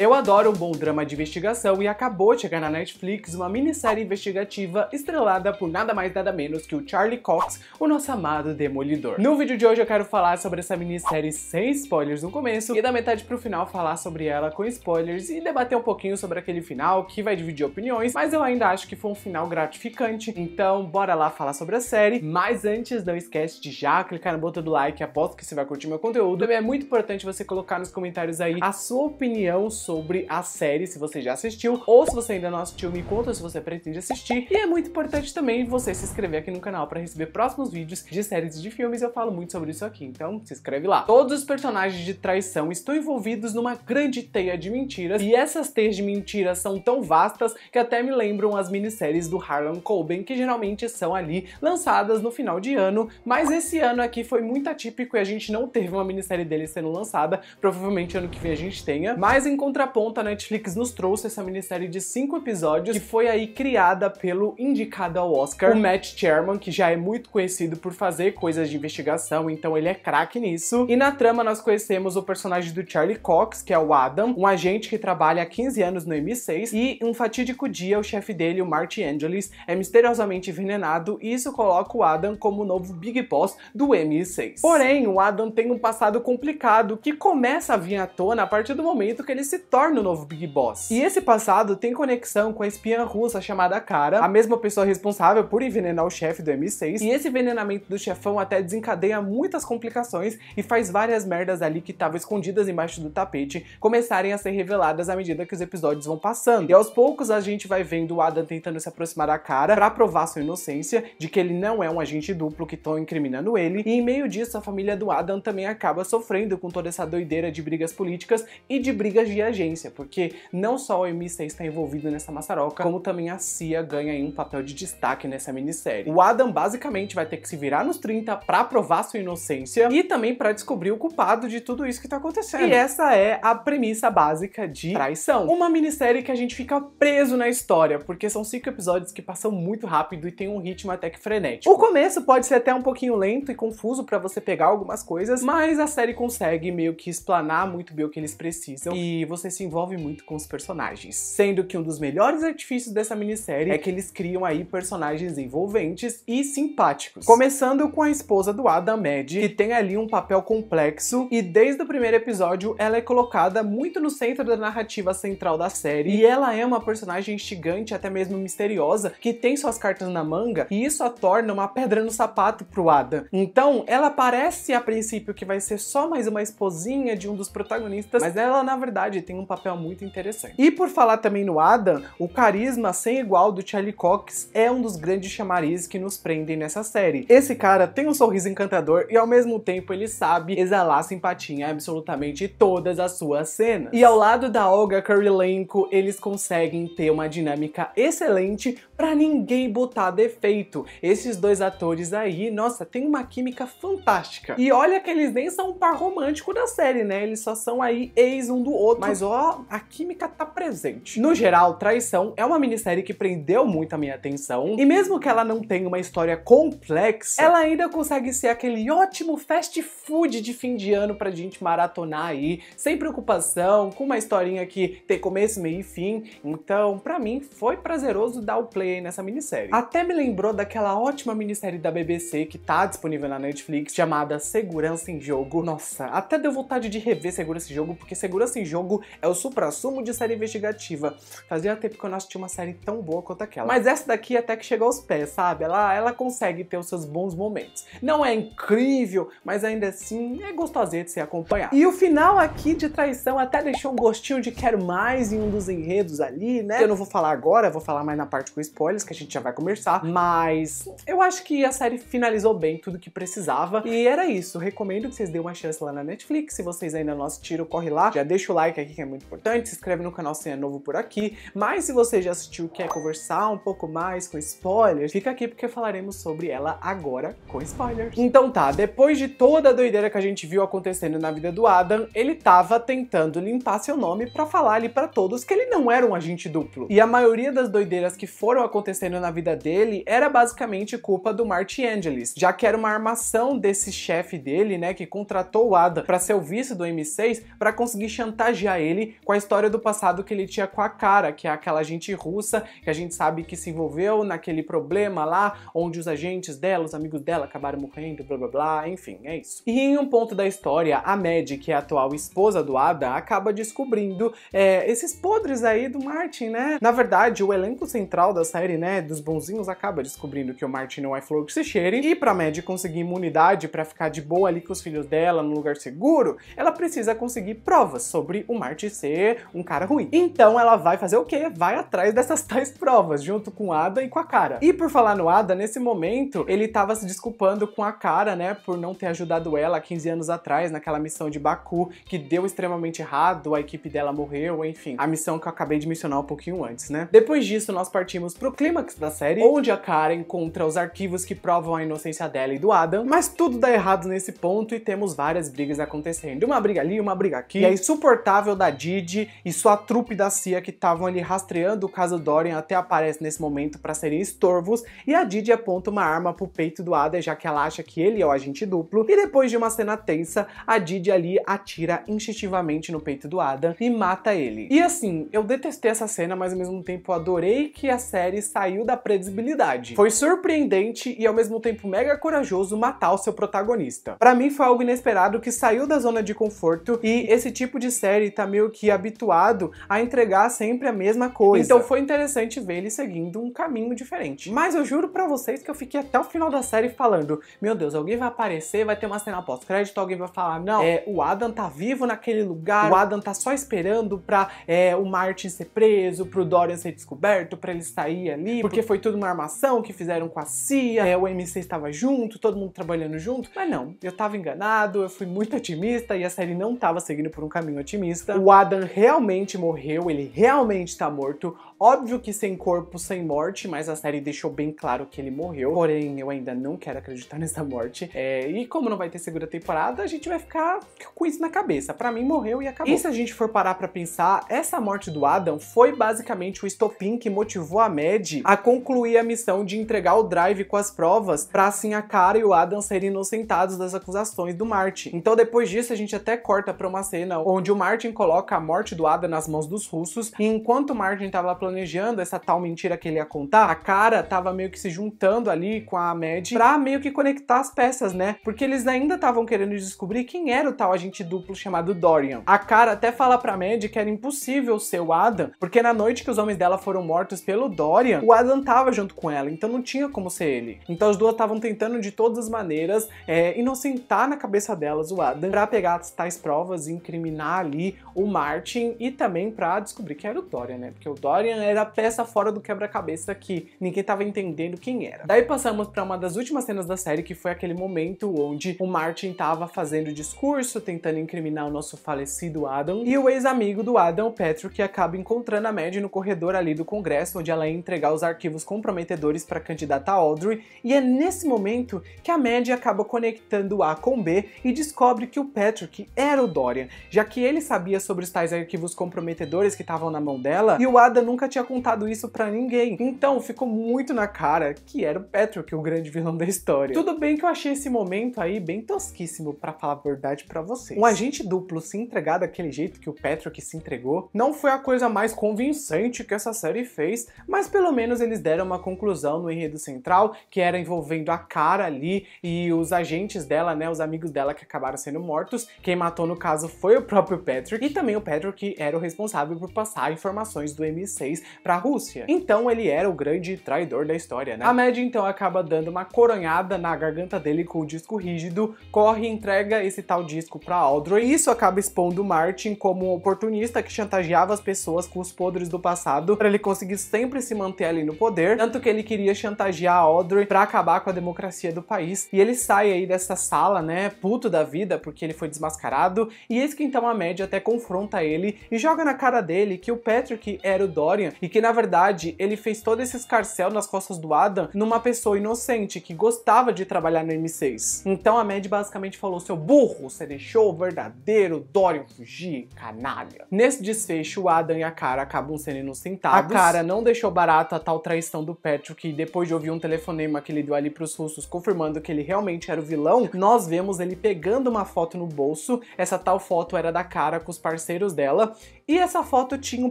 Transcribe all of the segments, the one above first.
Eu adoro um bom drama de investigação e acabou de chegar na Netflix uma minissérie investigativa estrelada por nada mais nada menos que o Charlie Cox, o nosso amado Demolidor. No vídeo de hoje eu quero falar sobre essa minissérie sem spoilers no começo e da metade pro final falar sobre ela com spoilers e debater um pouquinho sobre aquele final que vai dividir opiniões, mas eu ainda acho que foi um final gratificante, então bora lá falar sobre a série, mas antes não esquece de já clicar no botão do like, aposto que você vai curtir meu conteúdo, também é muito importante você colocar nos comentários aí a sua opinião sobre sobre a série, se você já assistiu, ou se você ainda não assistiu, me conta se você pretende assistir. E é muito importante também você se inscrever aqui no canal para receber próximos vídeos de séries de filmes, eu falo muito sobre isso aqui, então se inscreve lá. Todos os personagens de traição estão envolvidos numa grande teia de mentiras, e essas teias de mentiras são tão vastas que até me lembram as minisséries do Harlan Coben, que geralmente são ali lançadas no final de ano, mas esse ano aqui foi muito atípico e a gente não teve uma minissérie dele sendo lançada, provavelmente ano que vem a gente tenha, mas em contraponto, a Netflix nos trouxe essa minissérie de cinco episódios que foi aí criada pelo indicado ao Oscar, o Matt Sherman, que já é muito conhecido por fazer coisas de investigação, então ele é craque nisso. E na trama nós conhecemos o personagem do Charlie Cox, que é o Adam, um agente que trabalha há 15 anos no M6, e um fatídico dia o chefe dele, o Marty Angelis, é misteriosamente envenenado e isso coloca o Adam como o novo Big Boss do M6. Porém, o Adam tem um passado complicado que começa a vir à tona a partir do momento que ele se torna o novo Big Boss. E esse passado tem conexão com a espiã russa chamada Kara, a mesma pessoa responsável por envenenar o chefe do M6, e esse envenenamento do chefão até desencadeia muitas complicações e faz várias merdas ali que estavam escondidas embaixo do tapete começarem a ser reveladas à medida que os episódios vão passando. E aos poucos a gente vai vendo o Adam tentando se aproximar da Kara para provar sua inocência de que ele não é um agente duplo que estão incriminando ele, e em meio disso a família do Adam também acaba sofrendo com toda essa doideira de brigas políticas e de brigas de agência, porque não só o MC está envolvido nessa maçaroca, como também a Cia ganha um papel de destaque nessa minissérie. O Adam basicamente vai ter que se virar nos 30 para provar sua inocência e também para descobrir o culpado de tudo isso que tá acontecendo. E essa é a premissa básica de Traição. Uma minissérie que a gente fica preso na história, porque são cinco episódios que passam muito rápido e tem um ritmo até que frenético. O começo pode ser até um pouquinho lento e confuso para você pegar algumas coisas, mas a série consegue meio que explanar muito bem o que eles precisam e você você se envolve muito com os personagens. Sendo que um dos melhores artifícios dessa minissérie é que eles criam aí personagens envolventes e simpáticos. Começando com a esposa do Adam, Mad, que tem ali um papel complexo e desde o primeiro episódio ela é colocada muito no centro da narrativa central da série e ela é uma personagem instigante, até mesmo misteriosa, que tem suas cartas na manga e isso a torna uma pedra no sapato pro Adam. Então, ela parece a princípio que vai ser só mais uma esposinha de um dos protagonistas, mas ela na verdade tem um papel muito interessante. E por falar também no Adam, o carisma sem igual do Charlie Cox é um dos grandes chamarizes que nos prendem nessa série. Esse cara tem um sorriso encantador e ao mesmo tempo ele sabe exalar simpatia em absolutamente todas as suas cenas. E ao lado da Olga Kurylenko, eles conseguem ter uma dinâmica excelente para ninguém botar defeito. Esses dois atores aí, nossa, tem uma química fantástica. E olha que eles nem são um par romântico da série, né? Eles só são aí ex um do outro, mas mas ó, a química tá presente. No geral, Traição é uma minissérie que prendeu muito a minha atenção, e mesmo que ela não tenha uma história complexa, ela ainda consegue ser aquele ótimo fast food de fim de ano pra gente maratonar aí, sem preocupação, com uma historinha que tem começo, meio e fim. Então, pra mim, foi prazeroso dar o play nessa minissérie. Até me lembrou daquela ótima minissérie da BBC que tá disponível na Netflix, chamada Segurança em Jogo. Nossa, até deu vontade de rever Segurança em Jogo, porque Segurança em Jogo é o Suprasumo de série investigativa. Fazia tempo que eu não assistia uma série tão boa quanto aquela. Mas essa daqui até que chegou aos pés, sabe? Ela, ela consegue ter os seus bons momentos. Não é incrível, mas ainda assim é gostosinha de se acompanhar. E o final aqui de traição até deixou um gostinho de quero mais em um dos enredos ali, né? Eu não vou falar agora, vou falar mais na parte com spoilers, que a gente já vai conversar, mas eu acho que a série finalizou bem tudo que precisava. E era isso, recomendo que vocês dêem uma chance lá na Netflix. Se vocês ainda não assistiram, corre lá, já deixa o like aqui que é muito importante, se inscreve no canal se é novo por aqui. Mas se você já assistiu quer conversar um pouco mais com spoilers, fica aqui porque falaremos sobre ela agora com spoilers. Então tá, depois de toda a doideira que a gente viu acontecendo na vida do Adam, ele tava tentando limpar seu nome para falar ali para todos que ele não era um agente duplo. E a maioria das doideiras que foram acontecendo na vida dele era basicamente culpa do Marty Angelis, já que era uma armação desse chefe dele, né, que contratou o Adam para ser o vice do M6 para conseguir chantagear ele dele com a história do passado que ele tinha com a Cara, que é aquela gente russa que a gente sabe que se envolveu naquele problema lá, onde os agentes dela, os amigos dela acabaram morrendo, blá blá blá, enfim, é isso. E em um ponto da história, a Maddie, que é a atual esposa do Ada, acaba descobrindo é, esses podres aí do Martin, né? Na verdade, o elenco central da série, né, dos bonzinhos, acaba descobrindo que o Martin não é flor que se cheire, e pra Maddie conseguir imunidade para ficar de boa ali com os filhos dela, num lugar seguro, ela precisa conseguir provas sobre o Martin Marte ser um cara ruim. Então ela vai fazer o quê? Vai atrás dessas tais provas, junto com Ada e com a Cara. E por falar no Ada, nesse momento, ele tava se desculpando com a Cara, né, por não ter ajudado ela 15 anos atrás, naquela missão de Baku, que deu extremamente errado, a equipe dela morreu, enfim. A missão que eu acabei de mencionar um pouquinho antes, né? Depois disso, nós partimos pro clímax da série, onde a Cara encontra os arquivos que provam a inocência dela e do Adam, mas tudo dá errado nesse ponto e temos várias brigas acontecendo. Uma briga ali, uma briga aqui, é insuportável da Didi e sua trupe da CIA que estavam ali rastreando o caso Dorian até aparece nesse momento para serem estorvos e a Didi aponta uma arma pro peito do Ada já que ela acha que ele é o agente duplo e depois de uma cena tensa, a Didi ali atira instintivamente no peito do Adam e mata ele. E assim, eu detestei essa cena, mas ao mesmo tempo adorei que a série saiu da previsibilidade. Foi surpreendente e ao mesmo tempo mega corajoso matar o seu protagonista. Para mim foi algo inesperado que saiu da zona de conforto e esse tipo de série tá meio que habituado a entregar sempre a mesma coisa. Então foi interessante ver ele seguindo um caminho diferente. Mas eu juro para vocês que eu fiquei até o final da série falando: meu Deus, alguém vai aparecer, vai ter uma cena pós-crédito, alguém vai falar, não, é, o Adam tá vivo naquele lugar, o Adam tá só esperando pra é, o Martin ser preso, pro Dorian ser descoberto, pra ele sair ali, porque foi tudo uma armação que fizeram com a CIA, é, o MC estava junto, todo mundo trabalhando junto. Mas não, eu tava enganado, eu fui muito otimista e a série não tava seguindo por um caminho otimista o Adam realmente morreu, ele realmente está morto, Óbvio que sem corpo, sem morte, mas a série deixou bem claro que ele morreu. Porém, eu ainda não quero acreditar nessa morte. É, e como não vai ter segunda temporada, a gente vai ficar com isso na cabeça. Para mim, morreu e acabou. E se a gente for parar pra pensar, essa morte do Adam foi basicamente o estopim que motivou a Mad a concluir a missão de entregar o Drive com as provas pra assim a Cara e o Adam serem inocentados das acusações do Martin. Então depois disso, a gente até corta pra uma cena onde o Martin coloca a morte do Adam nas mãos dos russos e enquanto o Martin tava planejando planejando essa tal mentira que ele ia contar, a cara tava meio que se juntando ali com a Mad pra meio que conectar as peças, né? Porque eles ainda estavam querendo descobrir quem era o tal agente duplo chamado Dorian. A cara até fala pra Mad que era impossível ser o Adam, porque na noite que os homens dela foram mortos pelo Dorian, o Adam tava junto com ela, então não tinha como ser ele. Então as duas estavam tentando de todas as maneiras é, inocentar na cabeça delas o Adam pra pegar as tais provas e incriminar ali o Martin e também pra descobrir que era o Dorian, né? Porque o Dorian era a peça fora do quebra-cabeça que ninguém tava entendendo quem era. Daí passamos para uma das últimas cenas da série, que foi aquele momento onde o Martin tava fazendo discurso, tentando incriminar o nosso falecido Adam, e o ex-amigo do Adam, o Patrick, acaba encontrando a Maddie no corredor ali do Congresso, onde ela ia entregar os arquivos comprometedores para a candidata Audrey, e é nesse momento que a Maddie acaba conectando A com B e descobre que o Patrick era o Dorian, já que ele sabia sobre os tais arquivos comprometedores que estavam na mão dela, e o Adam nunca tinha contado isso para ninguém. Então ficou muito na cara que era o Patrick o grande vilão da história. Tudo bem que eu achei esse momento aí bem tosquíssimo para falar a verdade para vocês. Um agente duplo se entregar daquele jeito que o Patrick se entregou não foi a coisa mais convincente que essa série fez, mas pelo menos eles deram uma conclusão no enredo central que era envolvendo a cara ali e os agentes dela, né, os amigos dela que acabaram sendo mortos. Quem matou no caso foi o próprio Patrick e também o Patrick era o responsável por passar informações do M6 chinês para a Rússia. Então ele era o grande traidor da história, né? Ahmed então acaba dando uma coronhada na garganta dele com o disco rígido, corre e entrega esse tal disco para Audrey, e isso acaba expondo Martin como um oportunista que chantageava as pessoas com os podres do passado para ele conseguir sempre se manter ali no poder, tanto que ele queria chantagear a para acabar com a democracia do país. E ele sai aí dessa sala, né, puto da vida, porque ele foi desmascarado, e eis que então a média até confronta ele e joga na cara dele que o Patrick era o Dory história e que na verdade ele fez todo esse escarcel nas costas do Adam numa pessoa inocente que gostava de trabalhar no M6. Então a Mad basicamente falou: seu burro, você deixou o verdadeiro Dorian fugir, canalha. Nesse desfecho, o Adam e a Cara acabam sendo inocentados. A Cara não deixou barato a tal traição do Patrick que depois de ouvir um telefonema que ele deu ali pros russos confirmando que ele realmente era o vilão, nós vemos ele pegando uma foto no bolso. Essa tal foto era da Cara com os parceiros dela e essa foto tinha um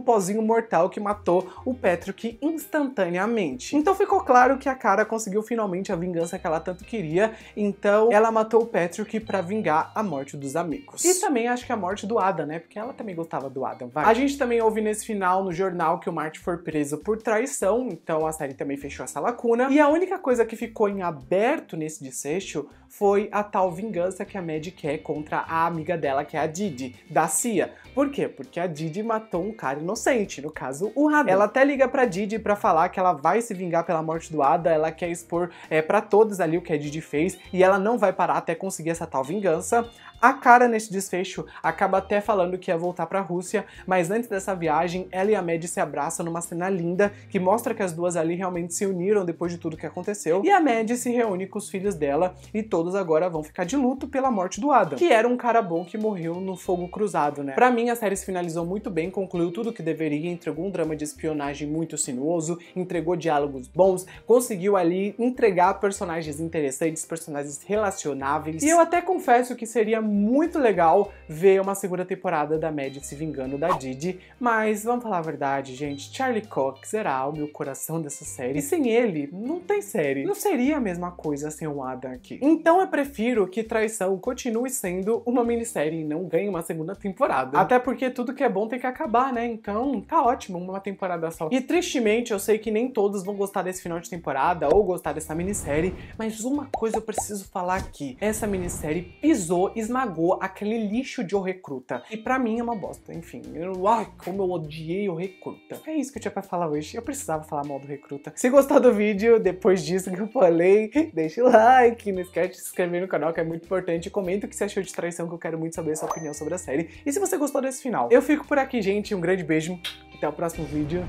pozinho mortal que matou matou o Patrick instantaneamente. Então ficou claro que a Cara conseguiu finalmente a vingança que ela tanto queria, então ela matou o Patrick para vingar a morte dos amigos. E também acho que a morte do Adam, né? Porque ela também gostava do Adam, vai. A gente também ouve nesse final no jornal que o Marty foi preso por traição, então a série também fechou essa lacuna. E a única coisa que ficou em aberto nesse desfecho foi a tal vingança que a Mad quer contra a amiga dela, que é a Didi, da CIA. Por quê? Porque a Didi matou um cara inocente, no caso, o Adam. Ela até liga pra Didi pra falar que ela vai se vingar pela morte do Ada, ela quer expor é, para todos ali o que a Didi fez, e ela não vai parar até conseguir essa tal vingança. A Cara, nesse desfecho, acaba até falando que ia voltar para a Rússia, mas antes dessa viagem, ela e a Maddie se abraçam numa cena linda que mostra que as duas ali realmente se uniram depois de tudo que aconteceu, e a Maddie se reúne com os filhos dela e todos agora vão ficar de luto pela morte do Adam, que era um cara bom que morreu no fogo cruzado, né? Pra mim, a série se finalizou muito bem, concluiu tudo o que deveria, entregou um drama de espionagem muito sinuoso, entregou diálogos bons, conseguiu ali entregar personagens interessantes, personagens relacionáveis, e eu até confesso que seria muito legal ver uma segunda temporada da Maddie se vingando da Didi, mas vamos falar a verdade, gente, Charlie Cox era o meu coração dessa série, e sem ele, não tem série. Não seria a mesma coisa sem o Adam aqui. Então eu prefiro que Traição continue sendo uma minissérie e não ganhe uma segunda temporada. Até porque tudo que é bom tem que acabar, né? Então tá ótimo uma temporada só. E tristemente, eu sei que nem todos vão gostar desse final de temporada ou gostar dessa minissérie, mas uma coisa eu preciso falar aqui. Essa minissérie pisou, esmagou esmagou aquele lixo de O Recruta. E pra mim é uma bosta, enfim. Eu, ai, como eu odiei O Recruta. É isso que eu tinha pra falar hoje. Eu precisava falar mal do Recruta. Se gostou do vídeo, depois disso que eu falei, deixa o like, não esquece de se inscrever no canal, que é muito importante. Comenta o que você achou de traição, que eu quero muito saber a sua opinião sobre a série. E se você gostou desse final. Eu fico por aqui, gente. Um grande beijo. Até o próximo vídeo.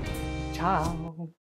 Tchau!